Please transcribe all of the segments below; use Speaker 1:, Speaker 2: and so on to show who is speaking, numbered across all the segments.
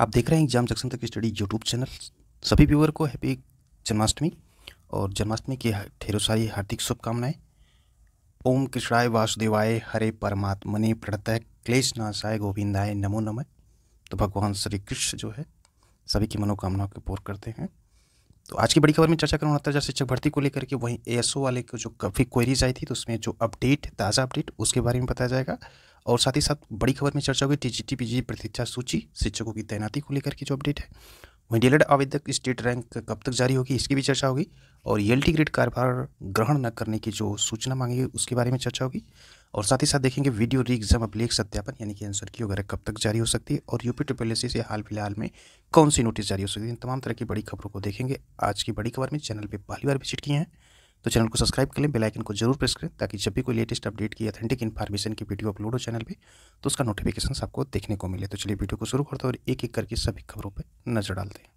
Speaker 1: आप देख रहे हैं एग्जाम जंक्शन तक स्टडी यूट्यूब चैनल सभी व्यूअर को हैप्पी जन्माष्टमी और जन्माष्टमी की ढेरों सारी हार्दिक शुभकामनाएं ओम कृष्णाय वासुदेवाय हरे परमात्मने प्रणतः क्लेश नाशाय गोविंदाय नमो नमः तो भगवान श्री कृष्ण जो है सभी की मनोकामनाओं को पूर्ण करते हैं तो आज की बड़ी खबर में चर्चा करना होता है शिक्षक भर्ती को लेकर के वहीं ए वाले को जो काफ़ी क्वेरीज आई थी तो उसमें जो अपडेट ताज़ा अपडेट उसके बारे में बताया जाएगा और साथ ही साथ बड़ी खबर में चर्चा हुई टी प्रतीक्षा सूची शिक्षकों की तैनाती को लेकर की जो अपडेट है वहीं डीएलएड आवेदक स्टेट रैंक कब तक जारी होगी इसकी भी चर्चा होगी और टी e ग्रेड कारभार ग्रहण न करने की जो सूचना मांगी उसके बारे में चर्चा होगी और साथ ही साथ देखेंगे वीडियो री एग्जाम अपलेख सत्यापन यानी कि आंसर की वगैरह कब तक जारी हो सकती है और यूपी ट्रिपल एस से हाल फिलहाल में कौन सी नोटिस जारी हो सकती है इन तमाम तरह की बड़ी खबरों को देखेंगे आज की बड़ी खबर में चैनल पर पहली बार विजिट किए हैं तो चैनल को सब्सक्राइब करें बेलाइकन को जरूर प्रेस करें ताकि जब भी कोई लेटेस्ट अपडेट की अथेंटिक इन्फॉर्मेशन की वीडियो अपलोड हो चैनल पर तो उसका नोटिफिकेशन आपको देखने को मिले तो चलिए वीडियो को शुरू करते हैं और एक एक करके सभी खबरों पर नजर डालते हैं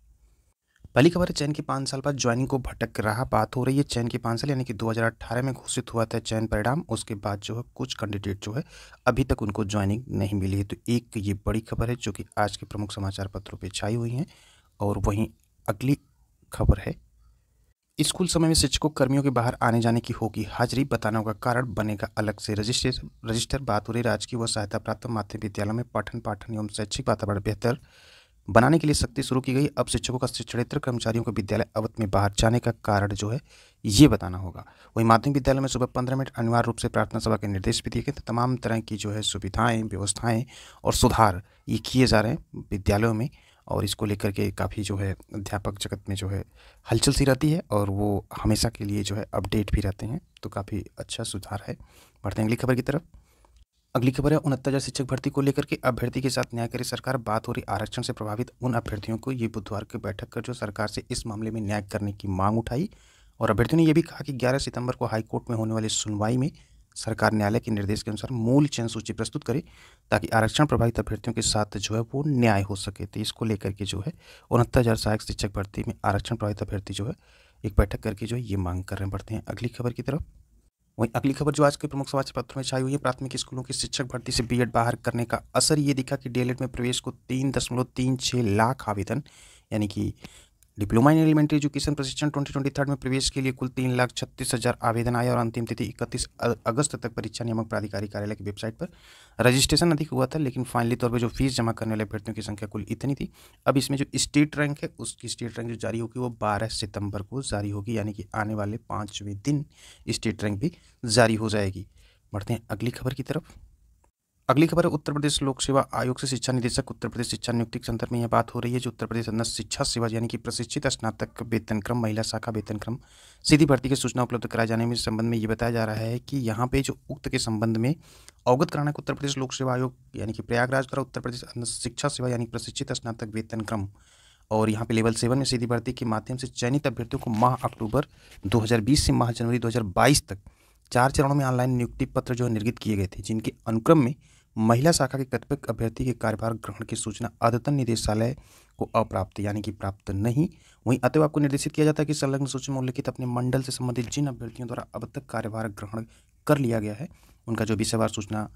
Speaker 1: पहली खबर है चैन के पाँच साल बाद ज्वाइनिंग को भटक रहा बात हो रही है चैन के पाँच साल यानी कि 2018 में घोषित हुआ था चयन परिणाम उसके बाद जो है कुछ कैंडिडेट जो है अभी तक उनको ज्वाइनिंग नहीं मिली है तो एक ये बड़ी खबर है जो कि आज के प्रमुख समाचार पत्रों पर छाई हुई हैं और वहीं अगली खबर है स्कूल समय में शिक्षकों कर्मियों के बाहर आने जाने की होगी हाजिरी बताने का कारण बनेगा अलग से रजिस्ट्रेशन रजिस्टर बात हो रही राजकीय व सहायता प्राप्त माध्यम विद्यालय में पठन पाठन एवं शैक्षिक वातावरण बेहतर बनाने के लिए सख्ती शुरू की गई अब शिक्षकों का शिक्षणेत्र कर्मचारियों को विद्यालय अवध में बाहर जाने का कारण जो है ये बताना होगा वहीं माध्यमिक विद्यालय में सुबह पंद्रह मिनट अनिवार्य रूप से प्रार्थना सभा के निर्देश भी दिए गए तमाम तरह की जो है सुविधाएँ व्यवस्थाएँ और सुधार ये किए जा रहे हैं विद्यालयों में और इसको लेकर के काफ़ी जो है अध्यापक जगत में जो है हलचल सी रहती है और वो हमेशा के लिए जो है अपडेट भी रहते हैं तो काफ़ी अच्छा सुधार है बढ़ते हैं अगली खबर की तरफ अगली खबर है उनहत्तर हज़ार शिक्षक भर्ती को लेकर के अभ्यर्थी के साथ न्याय करे सरकार बात हो रही आरक्षण से प्रभावित उन अभ्यर्थियों को ये बुधवार की बैठक कर जो सरकार से इस मामले में न्याय करने की मांग उठाई और अभ्यर्थियों ने यह भी कहा कि 11 सितंबर को हाईकोर्ट में होने वाली सुनवाई में सरकार न्यायालय के निर्देश के अनुसार मूल चयन सूची प्रस्तुत करे ताकि आरक्षण प्रभावित अभ्यर्थियों के साथ जो है वो न्याय हो सके तो इसको लेकर के जो है उनहत्तर हज़ार सहायक शिक्षक भर्ती में आरक्षण प्रभावित अभ्यर्थी जो है एक बैठक करके जो है ये मांग कर रहे बढ़ते हैं अगली खबर की तरफ वहीं अगली खबर जो आज के प्रमुख समाचार पत्रों में छाई हुई है प्राथमिक स्कूलों की शिक्षक भर्ती से बीएड बाहर करने का असर ये दिखा कि डीएलएड में प्रवेश को तीन दशमलव तीन छः लाख आवेदन यानी कि डिप्लोमा इन एलिमेंट्री एजुकेशन प्रशिक्षण ट्वेंटी ट्वेंटी थर्ड में प्रवेश के लिए कुल तीन लाख छत्तीस हज़ार आवेदन आए और अंतिम तिथि इकतीस अगस्त तक परीक्षा नियामक प्राधिकारी कार्यालय की वेबसाइट पर रजिस्ट्रेशन अधिक हुआ था लेकिन फाइनली तौर पर जो फीस जमा करने वाले अभ्यर्थियों की संख्या कुल इतनी थी अब इसमें जो स्टेट रैंक है उसकी स्टेट रैंक जो जारी होगी वो बारह सितंबर को जारी होगी यानी कि आने वाले पाँचवें दिन स्टेट रैंक भी जारी हो जाएगी बढ़ते हैं अगली खबर की तरफ अगली खबर है उत्तर प्रदेश लोक सेवा आयोग से शिक्षा निदेशक उत्तर प्रदेश शिक्षा नियुक्ति के संदर्भ में यह बात हो रही है जो उत्तर प्रदेश अंदर शिक्षा सेवा यानी कि प्रशिक्षित स्नातक वेतन क्रम महिला शाखा वेतन क्रम सीधी भर्ती की सूचना उपलब्ध कराए जाने में संबंध में ये बताया जा रहा है कि यहाँ पे जो उक्त के संबंध में अवगत कराना है उत्तर प्रदेश लोक सेवा आयोग यानी कि प्रयागराज द्वारा उत्तर प्रदेश अन्य शिक्षा सेवा यानी प्रशिक्षित स्नातक वेतन क्रम और यहाँ पे लेवल सेवन में सीधी भर्ती के माध्यम से चयनित अभ्यर्थियों को माह अक्टूबर 2020 से माह जनवरी 2022 तक चार चरणों में ऑनलाइन नियुक्ति पत्र जो निर्गत किए गए थे जिनके अनुक्रम में महिला शाखा के कतिपय अभ्यर्थी के कार्यभार ग्रहण की सूचना अद्यतन निदेशालय को अप्राप्त यानी कि प्राप्त नहीं वहीं अतव आपको निर्देशित किया जाता है कि संलग्न सूची में उल्लिखित अपने मंडल से संबंधित जिन अभ्यर्थियों द्वारा अब तक कार्यभार ग्रहण कर लिया गया है उनका जो विषयवार सूचना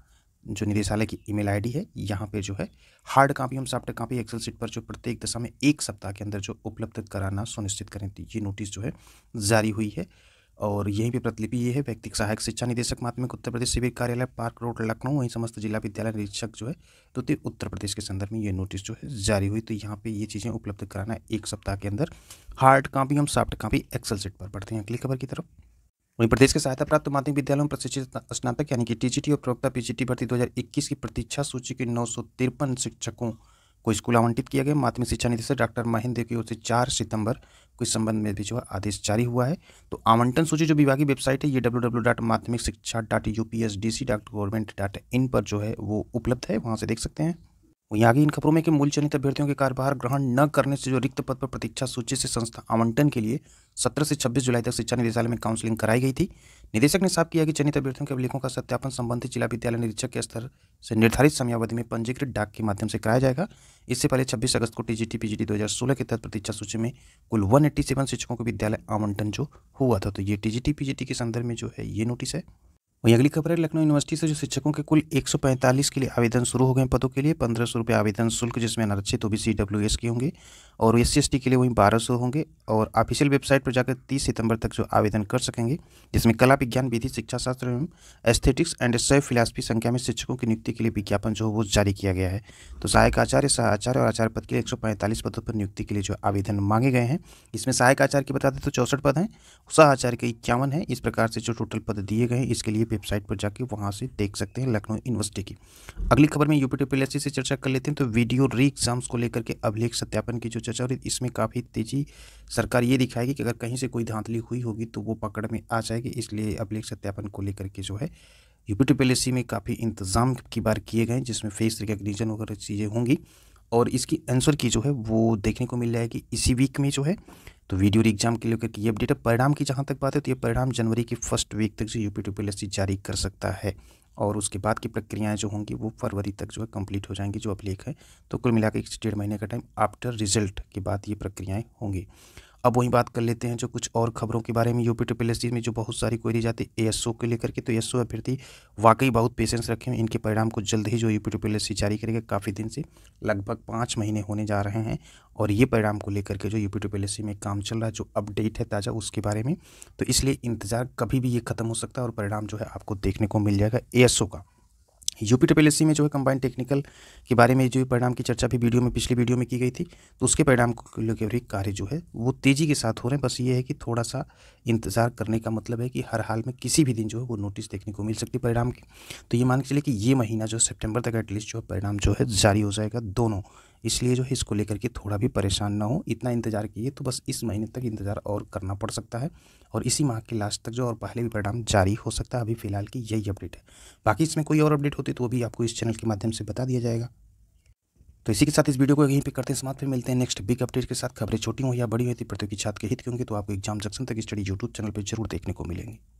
Speaker 1: जो निदेशालय की ईमेल आईडी है यहाँ पे जो है हार्ड कापी एवं सॉफ्ट कापी एक्सेल सीट पर जो प्रत्येक दशा में एक सप्ताह के अंदर जो उपलब्ध कराना सुनिश्चित करें तो ये नोटिस जो है जारी हुई है और यहीं पे प्रतिलिपि ये है व्यक्तिक सहायक शिक्षा निदेशक माध्यमिक उत्तर प्रदेश शिविर कार्यालय पार्क रोड लखनऊ वहीं समस्त जिला विद्यालय निरीक्षक जो है तो उत्तर प्रदेश के संदर्भ में ये नोटिस जो है जारी हुई तो यहाँ पे ये चीज़ें उपलब्ध कराना एक सप्ताह के अंदर हार्ड कापी हम सॉफ्ट कापी एक्सल सीट पर पढ़ते हैं अगली खबर की तरफ वहीं प्रदेश के सहायता प्राप्त माध्यमिक विद्यालयों में प्रशिक्षित स्नातक यानी कि टी और प्रवक्ता पीजीटी भर्ती 2021 की प्रतीक्षा सूची के नौ शिक्षकों को स्कूल आवंटित किया गया माध्यमिक शिक्षा निदेशक डॉक्टर महेंद्र की ओर से चार सितंबर को इस संबंध में भी जो आदेश जारी हुआ है तो आवंटन सूची जो विभागीय वेबसाइट है ये डब्ल्यू डब्ल्यू डॉट माध्यमिक शिक्षा dot dot government dot in पर जो है वो उपलब्ध है वहाँ से देख सकते हैं वहीं आगे इन खबरों में कि चयनित अभ्यर्थियों के कार्यभार ग्रहण न करने से जो रिक्त पद पर प्रतीक्षा सूची से संस्था आवंटन के लिए 17 से 26 जुलाई तक शिक्षा निदेशालय में काउंसलिंग कराई गई थी निदेशक ने साफ किया कि चयनित अभ्यर्थियों के अभिलेखों का सत्यापन संबंधित जिला विद्यालय निरीक्षक के स्तर से निर्धारित समयावधि में पंजीकृत डाक के माध्यम से कराया जाएगा इससे पहले छब्बीस अगस्त को टीजीटी पीजीटी टी के तहत प्रतीक्षा सूची में कुल वन शिक्षकों को विद्यालय आवंटन जो हुआ था तो ये टीजीटी पीजीटी के संदर्भ में जो है ये नोटिस है वहीं अगली खबर है लखनऊ यूनिवर्सिटी से जो शिक्षकों के कुल 145 के लिए आवेदन शुरू हो गए पदों के लिए पंद्रह सौ रुपये आवेदन शुल्क जिसमें अनारक्षित O B C W S के होंगे और एस सी के लिए वहीं बारह सौ होंगे और ऑफिशियल वेबसाइट पर जाकर 30 सितंबर तक जो आवेदन कर सकेंगे जिसमें कला विज्ञान विधि शिक्षा शास्त्र एवं एस्थेटिक्स एंड सह फिलासफी संख्या में शिक्षकों की नियुक्ति के लिए विज्ञापन जो वो जारी किया गया है तो सहायक आचार्य सह आचार्य और आचार्य पद के लिए एक पदों पर नियुक्ति के लिए जो आवेदन मांगे गए हैं इसमें सहायक आचार्य के बता दें तो चौसठ पद हैं सह आचार्य के इक्यावन है इस प्रकार से जो टोटल पद दिए गए इसके लिए वेबसाइट पर जाके वहाँ से देख सकते हैं लखनऊ यूनिवर्सिटी की अगली खबर में यूपी टी से चर्चा कर लेते हैं तो वीडियो री एग्जाम्स को लेकर के अभिलेख सत्यापन की जो चर्चा हो रही इसमें काफ़ी तेजी सरकार ये दिखाएगी कि अगर कहीं से कोई धांधली हुई होगी तो वो पकड़ में आ जाएगी इसलिए अभिलेख सत्यापन को लेकर के जो है यूपी टी में काफ़ी इंतजाम की बार किए गए जिसमें फेस रिकग्निशन वगैरह चीज़ें होंगी और इसकी आंसर की जो है वो देखने को मिल जाएगी इसी वीक में जो है तो वीडियो और एग्जाम के करके ये अपडेट है परिणाम की जहाँ तक बात है तो ये परिणाम जनवरी के फर्स्ट वीक तक जो यूपी ट्रिपल जारी कर सकता है और उसके बाद की प्रक्रियाएं जो होंगी वो फरवरी तक जो है कंप्लीट हो जाएंगी जो अपलेख है तो कुल मिलाकर एक डेढ़ महीने का टाइम आफ्टर रिजल्ट के बाद ये प्रक्रियाएं होंगी अब वही बात कर लेते हैं जो कुछ और खबरों के बारे में यूपी ट्रिपल एस में जो बहुत सारी क्वेरी जाती है एएसओ को लेकर के तो एस अभ्यर्थी वाकई बहुत पेशेंस रखे हैं इनके परिणाम को जल्द ही जो यूपी ट्रिपल एस जारी करेगा काफ़ी दिन से लगभग पाँच महीने होने जा रहे हैं और ये परिणाम को लेकर के जो यूपी ट्रिपल एस में काम चल रहा है जो अपडेट है ताज़ा उसके बारे में तो इसलिए इंतज़ार कभी भी ये ख़त्म हो सकता है और परिणाम जो है आपको देखने को मिल जाएगा ए का यूपी ट्रिपल में जो है कंबाइंड टेक्निकल के बारे में जो परिणाम की चर्चा भी वीडियो में पिछली वीडियो में की गई थी तो उसके परिणाम को लेकर कार्य जो है वो तेज़ी के साथ हो रहे हैं बस ये है कि थोड़ा सा इंतज़ार करने का मतलब है कि हर हाल में किसी भी दिन जो है वो नोटिस देखने को मिल सकती परिणाम की तो ये मान के चलिए कि ये महीना जो सेप्टेम्बर तक एटलीस्ट जो है परिणाम जो है जारी हो जाएगा दोनों इसलिए जो है इसको लेकर के थोड़ा भी परेशान ना हो इतना इंतज़ार किए तो बस इस महीने तक इंतज़ार और करना पड़ सकता है और इसी माह के लास्ट तक जो और पहले भी परिणाम जारी हो सकता है अभी फिलहाल की यही अपडेट है बाकी इसमें कोई और अपडेट होती तो वो भी आपको इस चैनल के माध्यम से बता दिया जाएगा तो इसी के साथ इस वीडियो को यहीं पे करते हैं समाप्त फिर मिलते हैं नेक्स्ट बिग अपडेट के साथ खबरें छोटी हो या बड़ी होती प्रतियोगी छात्र के हित क्योंकि तो आपको एग्जाम जंक्शन तक स्टडी यूट्यूब चैनल पर जरूर देखने को मिलेंगे